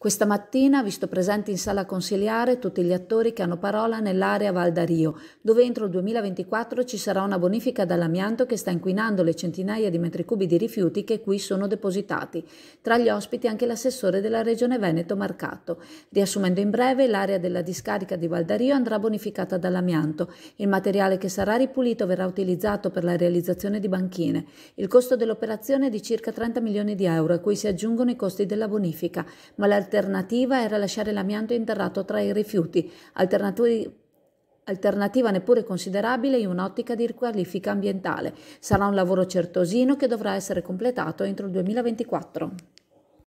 Questa mattina ha visto presenti in sala consiliare tutti gli attori che hanno parola nell'area Val dove entro il 2024 ci sarà una bonifica dall'amianto che sta inquinando le centinaia di metri cubi di rifiuti che qui sono depositati. Tra gli ospiti anche l'assessore della Regione Veneto Marcato. Riassumendo in breve, l'area della discarica di Val andrà bonificata dall'amianto. Il materiale che sarà ripulito verrà utilizzato per la realizzazione di banchine. Il costo dell'operazione è di circa 30 milioni di euro, a cui si aggiungono i costi della bonifica, ma alternativa era lasciare l'amianto interrato tra i rifiuti, alternativi alternativa neppure considerabile in un'ottica di riqualifica ambientale. Sarà un lavoro certosino che dovrà essere completato entro il 2024.